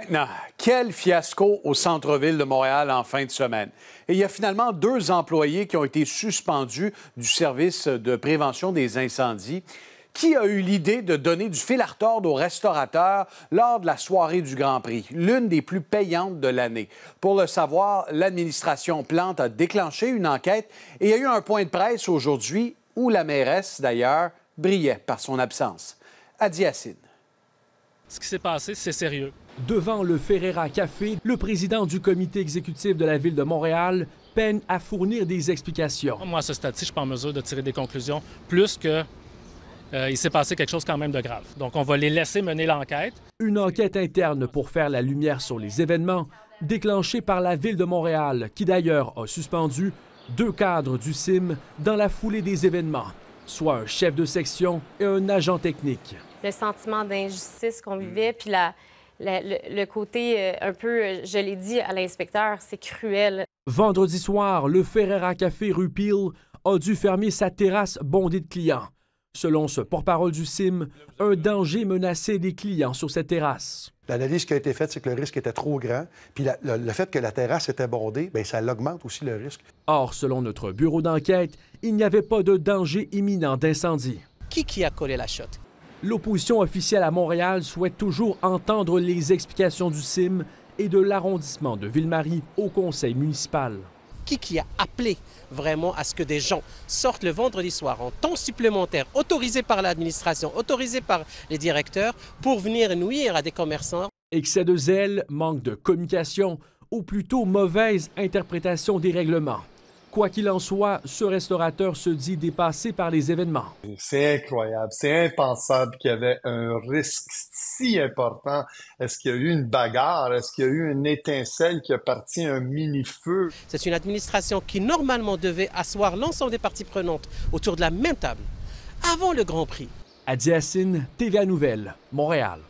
Maintenant, quel fiasco au centre-ville de Montréal en fin de semaine. Et il y a finalement deux employés qui ont été suspendus du service de prévention des incendies. Qui a eu l'idée de donner du fil à retordre aux restaurateurs lors de la soirée du Grand Prix, l'une des plus payantes de l'année? Pour le savoir, l'administration Plante a déclenché une enquête et il y a eu un point de presse aujourd'hui où la mairesse, d'ailleurs, brillait par son absence. Adi ce qui s'est passé, c'est sérieux. Devant le Ferreira Café, le président du comité exécutif de la ville de Montréal peine à fournir des explications. Moi, à ce stade-ci, je suis pas en mesure de tirer des conclusions plus que euh, il s'est passé quelque chose quand même de grave. Donc, on va les laisser mener l'enquête. Une enquête interne pour faire la lumière sur les événements déclenchée par la ville de Montréal, qui d'ailleurs a suspendu deux cadres du CIM dans la foulée des événements, soit un chef de section et un agent technique le sentiment d'injustice qu'on hmm. vivait, puis le, côté euh, un peu, euh, je l'ai dit à l'inspecteur, c'est cruel. Vendredi soir, le Ferrera Café rue Peel a dû fermer sa terrasse bondée de clients. Selon ce porte-parole du CIM, un danger menaçait les clients sur cette terrasse. L'analyse qui a été faite, c'est que le risque était trop grand. Puis le, fait que la terrasse était bondée, bien, ça augmente aussi le risque. Or, selon notre bureau d'enquête, il n'y avait pas de danger imminent d'incendie. Qui qui a collé la chute L'opposition officielle à Montréal souhaite toujours entendre les explications du CIM et de l'arrondissement de Ville-Marie au conseil municipal. Qui qui a appelé vraiment à ce que des gens sortent le vendredi soir en temps supplémentaire, autorisé par l'administration, autorisé par les directeurs, pour venir nuire à des commerçants? Excès de zèle, manque de communication ou plutôt mauvaise interprétation des règlements. Quoi qu'il en soit, ce restaurateur se dit dépassé par les événements. C'est incroyable, c'est impensable qu'il y avait un risque si important. Est-ce qu'il y a eu une bagarre? Est-ce qu'il y a eu une étincelle qui a parti un mini-feu? C'est une administration qui normalement devait asseoir l'ensemble des parties prenantes autour de la même table avant le Grand Prix. Adi TVA Nouvelle, Montréal.